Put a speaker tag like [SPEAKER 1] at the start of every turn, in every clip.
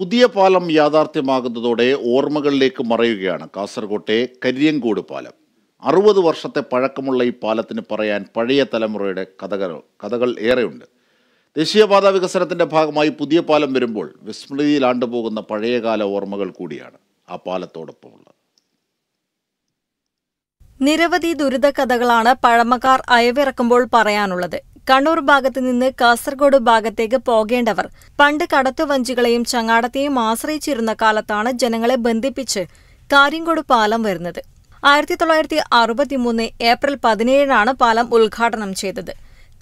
[SPEAKER 1] പുതിയ പാലം യാഥാർത്ഥ്യമാകുന്നതോടെ ഓർമ്മകളിലേക്ക് മറയുകയാണ് കാസർകോട്ടെ കരിയങ്കോട് പാലം അറുപത് വർഷത്തെ പഴക്കമുള്ള ഈ പാലത്തിന് പറയാൻ പഴയ തലമുറയുടെ കഥകൾ കഥകൾ ഏറെയുണ്ട് ദേശീയപാത വികസനത്തിൻ്റെ ഭാഗമായി പുതിയ പാലം വരുമ്പോൾ വിസ്മൃതിയിലാണ്ടു പോകുന്ന പഴയകാല ഓർമ്മകൾ കൂടിയാണ് ആ പാലത്തോടൊപ്പമുള്ളത്
[SPEAKER 2] നിരവധി ദുരിത കഥകളാണ് പഴമക്കാർ അയവിറക്കുമ്പോൾ പറയാനുള്ളത് കണ്ണൂർ ഭാഗത്തു നിന്ന് കാസർഗോഡ് ഭാഗത്തേക്ക് പോകേണ്ടവർ പണ്ട് കടത്തുവഞ്ചികളെയും ചങ്ങാടത്തെയും ആശ്രയിച്ചിരുന്ന കാലത്താണ് ജനങ്ങളെ ബന്ധിപ്പിച്ച് കാര്യങ്കോട് പാലം വരുന്നത് ആയിരത്തി തൊള്ളായിരത്തി അറുപത്തിമൂന്ന് ഏപ്രിൽ പതിനേഴിനാണ് പാലം ഉദ്ഘാടനം ചെയ്തത്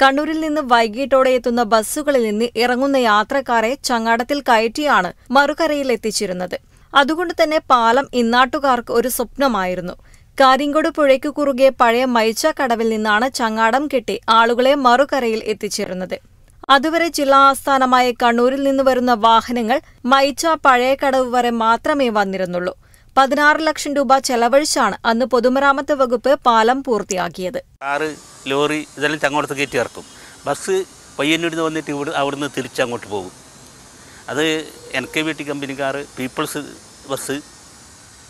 [SPEAKER 2] കണ്ണൂരിൽ നിന്ന് വൈകിട്ടോടെ എത്തുന്ന ബസ്സുകളിൽ നിന്ന് ഇറങ്ങുന്ന യാത്രക്കാരെ ചങ്ങാടത്തിൽ കയറ്റിയാണ് മറുകരയിൽ എത്തിച്ചിരുന്നത് അതുകൊണ്ട് തന്നെ പാലം ഇന്നാട്ടുകാർക്ക് ഒരു സ്വപ്നമായിരുന്നു കാരിങ്കോട് പുഴയ്ക്കു കുറുകെ പഴയ മൈച്ച കടവിൽ നിന്നാണ് ചങ്ങാടം കെട്ടി ആളുകളെ മറുകരയിൽ എത്തിച്ചേരുന്നത് അതുവരെ ജില്ലാ ആസ്ഥാനമായ കണ്ണൂരിൽ നിന്ന് വരുന്ന വാഹനങ്ങൾ മൈച്ച പഴയ കടവ് വരെ മാത്രമേ വന്നിരുന്നുള്ളൂ പതിനാറ് ലക്ഷം രൂപ ചെലവഴിച്ചാണ് അന്ന് പൊതുമരാമത്ത് വകുപ്പ് പാലം പൂർത്തിയാക്കിയത്
[SPEAKER 3] കാറ് ലോറി ഇതെല്ലാം ചങ്ങോടത്ത് കയറ്റി ഇറക്കും ബസ് പയ്യന്നൂരിൽ നിന്ന് വന്നിട്ട് ഇവിടെ നിന്ന് തിരിച്ചങ്ങോട്ട് പോകും അത് എൻ കെ വി ടി കമ്പനിക്കാർ പീപ്പിൾസ് ബസ്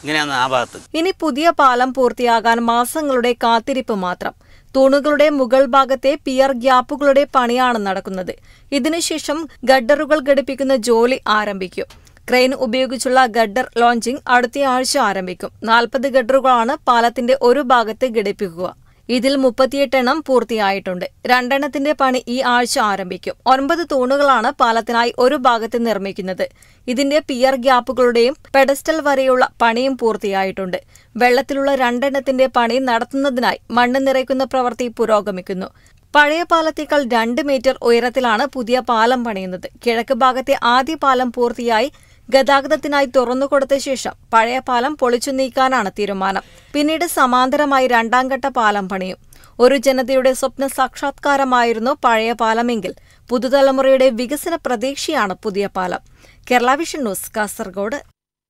[SPEAKER 3] ഇങ്ങനെയാണ് ആ ഭാഗത്ത്
[SPEAKER 2] ഇനി പുതിയ പാലം പൂർത്തിയാകാൻ മാസങ്ങളുടെ കാത്തിരിപ്പ് മാത്രം തൂണുകളുടെ മുകൾ ഭാഗത്തെ പിയർ ഗ്യാപ്പുകളുടെ പണിയാണ് നടക്കുന്നത് ഇതിനുശേഷം ഗഡ്ഡറുകൾ ഘടിപ്പിക്കുന്ന ജോലി ആരംഭിക്കും ക്രെയിൻ ഉപയോഗിച്ചുള്ള ഗഡർ ലോഞ്ചിംഗ് അടുത്ത ആഴ്ച ആരംഭിക്കും നാൽപ്പത് ഗഡറുകളാണ് പാലത്തിന്റെ ഒരു ഭാഗത്ത് ഘടിപ്പിക്കുക ഇതിൽ മുപ്പത്തിയെട്ട് എണ്ണം പൂർത്തിയായിട്ടുണ്ട് രണ്ടെണ്ണത്തിന്റെ പണി ഈ ആഴ്ച ആരംഭിക്കും ഒൻപത് തൂണുകളാണ് പാലത്തിനായി ഒരു ഭാഗത്ത് നിർമ്മിക്കുന്നത് ഇതിന്റെ പിയർ ഗ്യാപ്പുകളുടെയും പെഡസ്റ്റൽ വരെയുള്ള പണിയും പൂർത്തിയായിട്ടുണ്ട് വെള്ളത്തിലുള്ള രണ്ടെണ്ണത്തിന്റെ പണി നടത്തുന്നതിനായി മണ്ണ് നിറയ്ക്കുന്ന പ്രവൃത്തി പുരോഗമിക്കുന്നു പഴയ പാലത്തേക്കാൾ രണ്ട് മീറ്റർ ഉയരത്തിലാണ് പുതിയ പാലം പണിയുന്നത് കിഴക്ക് ഭാഗത്തെ ആദ്യ പാലം പൂർത്തിയായി ഗതാഗതത്തിനായി തുറന്നുകൊടുത്ത ശേഷം പഴയ പാലം പൊളിച്ചു നീക്കാനാണ് തീരുമാനം പിന്നീട് സമാന്തരമായി രണ്ടാംഘട്ട പാലം പണിയും ഒരു ജനതയുടെ സ്വപ്ന സാക്ഷാത്കാരമായിരുന്നു പഴയ പാലമെങ്കിൽ പുതുതലമുറയുടെ വികസന പ്രതീക്ഷയാണ് പുതിയ പാലം കേരള വിഷൻ ന്യൂസ് കാസർഗോഡ്